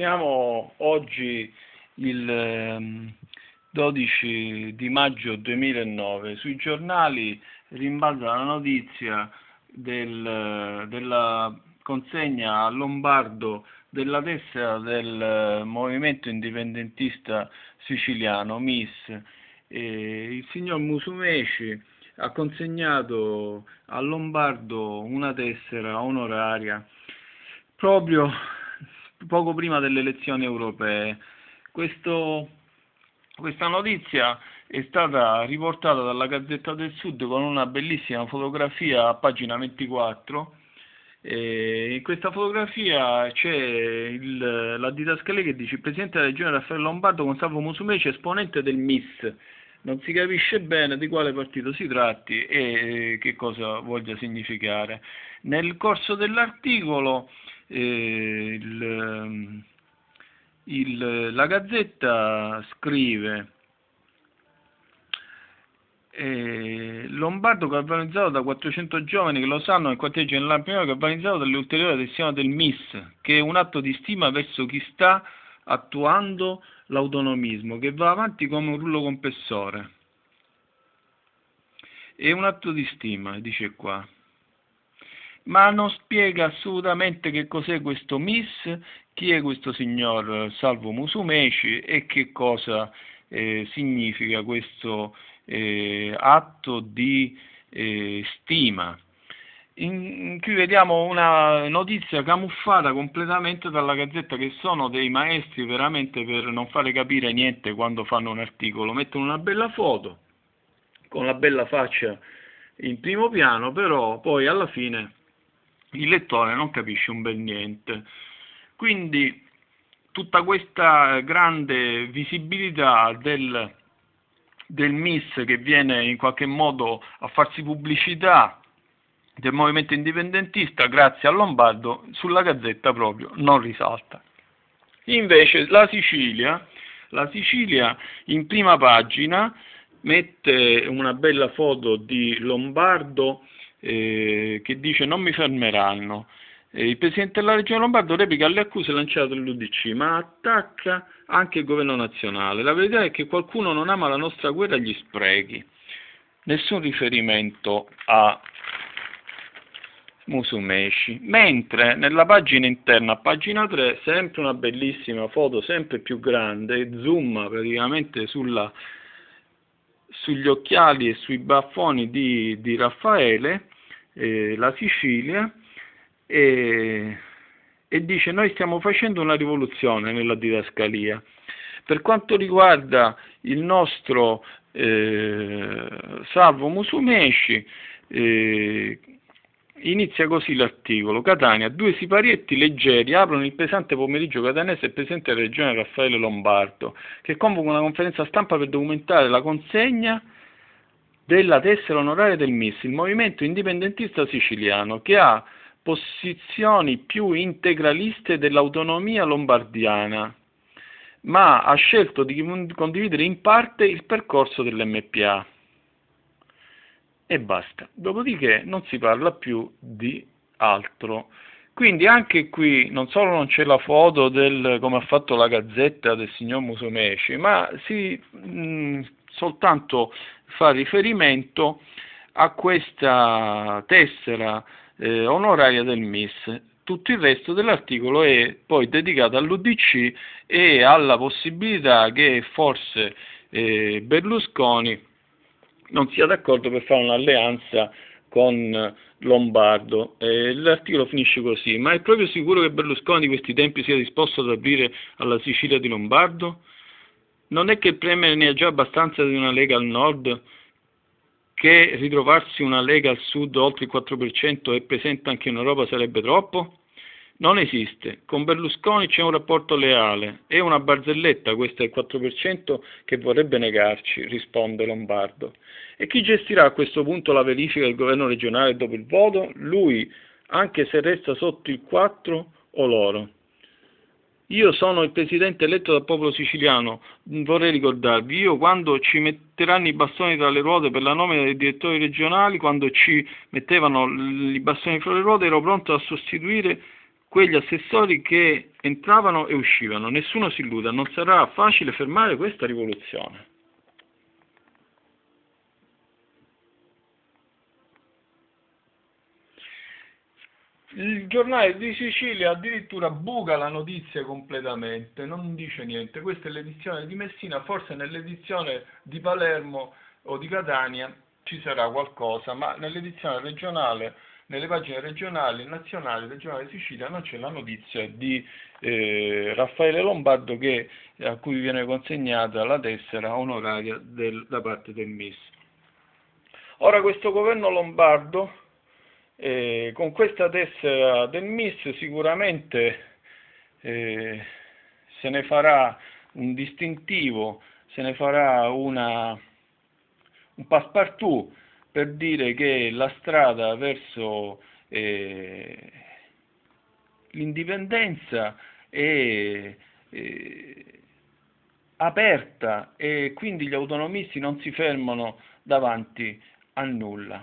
Siamo oggi il 12 ehm, di maggio 2009, sui giornali rimbalza la notizia del, della consegna a Lombardo della tessera del eh, movimento indipendentista siciliano MIS. E il signor Musumeci ha consegnato a Lombardo una tessera onoraria proprio poco prima delle elezioni europee. Questo, questa notizia è stata riportata dalla Gazzetta del Sud con una bellissima fotografia a pagina 24. E in questa fotografia c'è il, la didascalia che dice il Presidente della Regione Raffaele Lombardo Gonzalo Musumeci, esponente del MIS. Non si capisce bene di quale partito si tratti e che cosa voglia significare. Nel corso dell'articolo eh, il, il, la Gazzetta scrive eh, Lombardo galvanizzato da 400 giovani che lo sanno nel quartiere generale primario galvanizzato dall'ulteriore adesione del MIS che è un atto di stima verso chi sta attuando l'autonomismo che va avanti come un rullo compressore è un atto di stima dice qua ma non spiega assolutamente che cos'è questo Miss, chi è questo signor eh, Salvo Musumeci e che cosa eh, significa questo eh, atto di eh, stima. In, qui vediamo una notizia camuffata completamente dalla gazzetta che sono dei maestri veramente per non fare capire niente quando fanno un articolo, mettono una bella foto con la bella faccia in primo piano, però poi alla fine il lettore non capisce un bel niente. Quindi tutta questa grande visibilità del, del MIS che viene in qualche modo a farsi pubblicità del movimento indipendentista grazie a Lombardo sulla gazzetta proprio non risalta. Invece la Sicilia, la Sicilia in prima pagina mette una bella foto di Lombardo eh, che dice non mi fermeranno. Eh, il Presidente della Regione Lombardo replica alle accuse lanciate dall'Udc, ma attacca anche il governo nazionale. La verità è che qualcuno non ama la nostra guerra agli sprechi. Nessun riferimento a Musumeci. Mentre nella pagina interna, pagina 3, sempre una bellissima foto, sempre più grande, zoom praticamente sulla, sugli occhiali e sui baffoni di, di Raffaele, eh, la Sicilia e, e dice noi stiamo facendo una rivoluzione nella didascalia. Per quanto riguarda il nostro eh, Salvo Musumeci, eh, inizia così l'articolo. Catania, due siparietti leggeri aprono il pesante pomeriggio catanese e presente alla regione Raffaele Lombardo, che convoca una conferenza stampa per documentare la consegna della tessera onoraria del MIS, il movimento indipendentista siciliano, che ha posizioni più integraliste dell'autonomia lombardiana, ma ha scelto di condividere in parte il percorso dell'MPA. E basta. Dopodiché non si parla più di altro. Quindi anche qui non solo non c'è la foto del come ha fatto la gazzetta del signor Musumeci, ma si mh, soltanto fa riferimento a questa tessera eh, onoraria del MIS. Tutto il resto dell'articolo è poi dedicato all'UDC e alla possibilità che forse eh, Berlusconi non sia d'accordo per fare un'alleanza con Lombardo. Eh, l'articolo finisce così, ma è proprio sicuro che Berlusconi di questi tempi sia disposto ad aprire alla Sicilia di Lombardo? Non è che il Premier ne ha già abbastanza di una Lega al nord che ritrovarsi una Lega al sud oltre il 4% e presenta anche in Europa sarebbe troppo? Non esiste. Con Berlusconi c'è un rapporto leale. È una barzelletta questa è il 4% che vorrebbe negarci, risponde Lombardo. E chi gestirà a questo punto la verifica del governo regionale dopo il voto? Lui, anche se resta sotto il 4 o loro. Io sono il presidente eletto dal popolo siciliano, vorrei ricordarvi, io quando ci metteranno i bastoni tra le ruote per la nomina dei direttori regionali, quando ci mettevano i bastoni fra le ruote ero pronto a sostituire quegli assessori che entravano e uscivano. Nessuno si illuda, non sarà facile fermare questa rivoluzione. Il giornale di Sicilia addirittura buca la notizia completamente, non dice niente. Questa è l'edizione di Messina, forse nell'edizione di Palermo o di Catania ci sarà qualcosa, ma nell'edizione regionale, nelle pagine regionali, nazionali, regionale Sicilia non c'è la notizia di eh, Raffaele Lombardo che, a cui viene consegnata la tessera onoraria del, da parte del MIS. Ora questo governo lombardo eh, con questa tessera del MIS sicuramente eh, se ne farà un distintivo, se ne farà una, un passepartout per dire che la strada verso eh, l'indipendenza è eh, aperta e quindi gli autonomisti non si fermano davanti a nulla.